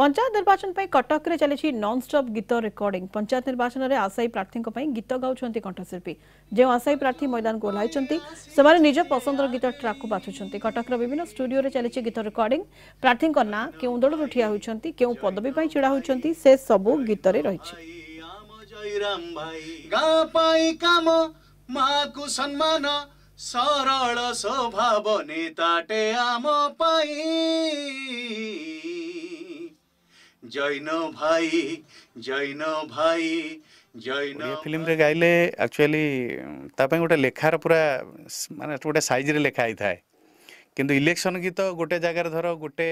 পঞ্চায়েত নির্বাচন পাই কটকরে চলেছি ননস্টপ গীত রেকর্ডিং পঞ্চায়েত নির্বাচনের আশায়ী প্রার্থীঙ্ পাই গীত গাউছেন কণ্ঠশিল্পী যে আশায়ী প্রার্থী ময়দানকে ওহ্লাইছেন সেমানে নিজ পছন্দর গীত ট্রাকু বাছুছেন কটকর বিভিন্ন স্টুডিওরে চলেছে গীত রেকর্ডিং প্রার্থীঙ্ না কেউ দলরু ঠিয়া হয়েছেন কেউ পদবী পাই ছিড়া হয়েছেন সে সবু গীতরে রয়েছে মাকু সম্মান সরল স্বভাব নেতাটে আম পাই जैन भाई जैन भाई जैन फिल्म रे गाइले एक्चुअली तापे गोटे लेखार पूरा मान गए सैज्रे रे लेखा थाए किंतु इलेक्शन गीत गोटे जगार धर गोटे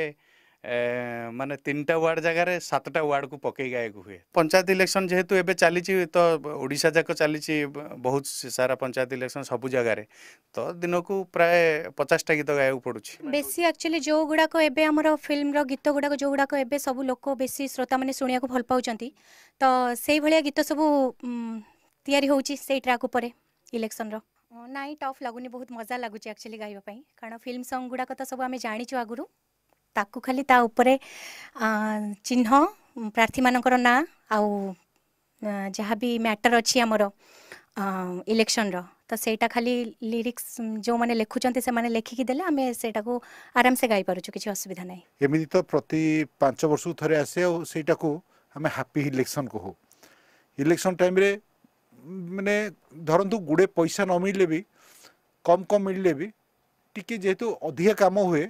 ମାନେ ତିନିଟା ୱାର୍ଡ଼ ଜାଗାରେ ସାତଟା ୱାର୍ଡ଼କୁ ପକେଇ ଗାଇବାକୁ ହୁଏ ପଞ୍ଚାୟତ ଇଲେକ୍ସନ୍ ଯେହେତୁ ଏବେ ଚାଲିଛି ତ ଓଡ଼ିଶା ଯାକ ଚାଲିଛି ବହୁତ ସାରା ପଞ୍ଚାୟତ ଇଲେକ୍ସନ୍ ସବୁ ଜାଗାରେ ତ ଦିନକୁ ପ୍ରାୟ ପଚାଶଟା ଗୀତ ଗାଇବାକୁ ପଡ଼ୁଛି ବେଶୀ ଆକ୍ଚୁଆଲି ଯେଉଁ ଗୁଡ଼ାକ ଏବେ ଆମର ଫିଲ୍ମର ଗୀତ ଗୁଡ଼ାକ ଯେଉଁ ଗୁଡ଼ାକ ଏବେ ସବୁ ଲୋକ ବେଶୀ ଶ୍ରୋତାମାନେ ଶୁଣିବାକୁ ଭଲ ପାଉଛନ୍ତି ତ ସେଇଭଳିଆ ଗୀତ ସବୁ ତିଆରି ହେଉଛି ସେଇ ଟ୍ରାକ୍ ଉପରେ ଇଲେକ୍ସନ୍ର ନାଇଁ ଟଫ୍ ଲାଗୁନି ବହୁତ ମଜା ଲାଗୁଛି ଆକ୍ଚୁଆଲି ଗାଇବା ପାଇଁ କାରଣ ଫିଲ୍ମ ସଙ୍ଗ୍ ଗୁଡ଼ାକ ତ ସବୁ ଆମେ ଜାଣିଛୁ ଆଗରୁ ତାକୁ ଖାଲି ତା ଉପରେ ଚିହ୍ନ ପ୍ରାର୍ଥୀମାନଙ୍କର ନାଁ ଆଉ ଯାହା ବି ମ୍ୟାଟର୍ ଅଛି ଆମର ଇଲେକ୍ସନ୍ର ତ ସେଇଟା ଖାଲି ଲିରିକ୍ସ ଯେଉଁମାନେ ଲେଖୁଛନ୍ତି ସେମାନେ ଲେଖିକି ଦେଲେ ଆମେ ସେଇଟାକୁ ଆରାମସେ ଗାଇପାରୁଛୁ କିଛି ଅସୁବିଧା ନାହିଁ ଏମିତି ତ ପ୍ରତି ପାଞ୍ଚ ବର୍ଷକୁ ଥରେ ଆସେ ଆଉ ସେଇଟାକୁ ଆମେ ହାପି ଇଲେକ୍ସନ୍ କହୁ ଇଲେକ୍ସନ୍ ଟାଇମ୍ରେ ମାନେ ଧରନ୍ତୁ ଗୁଡ଼େ ପଇସା ନ ମିଳିଲେ ବି କମ୍ କମ୍ ମିଳିଲେ ବି ଟିକେ ଯେହେତୁ ଅଧିକା କାମ ହୁଏ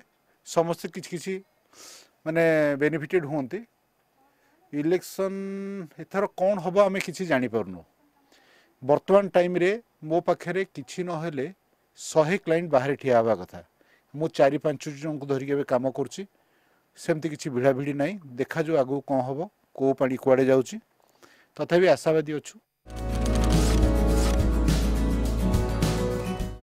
ସମସ୍ତେ କିଛି କିଛି ମାନେ ବେନିଫିଟେଡ଼୍ ହୁଅନ୍ତି ଇଲେକ୍ସନ୍ ଏଥର କ'ଣ ହେବ ଆମେ କିଛି ଜାଣିପାରୁନୁ ବର୍ତ୍ତମାନ ଟାଇମ୍ରେ ମୋ ପାଖରେ କିଛି ନହେଲେ ଶହେ କ୍ଲାଇଣ୍ଟ ବାହାରେ ଠିଆ ହେବା କଥା ମୁଁ ଚାରି ପାଞ୍ଚ ଜଣଙ୍କୁ ଧରିକି ଏବେ କାମ କରୁଛି ସେମିତି କିଛି ଭିଡ଼ାଭିଡ଼ି ନାହିଁ ଦେଖାଯାଉ ଆଗକୁ କ'ଣ ହେବ କେଉଁ ପାଣି କୁଆଡ଼େ ଯାଉଛି ତଥାପି ଆଶାବାଦୀ ଅଛୁ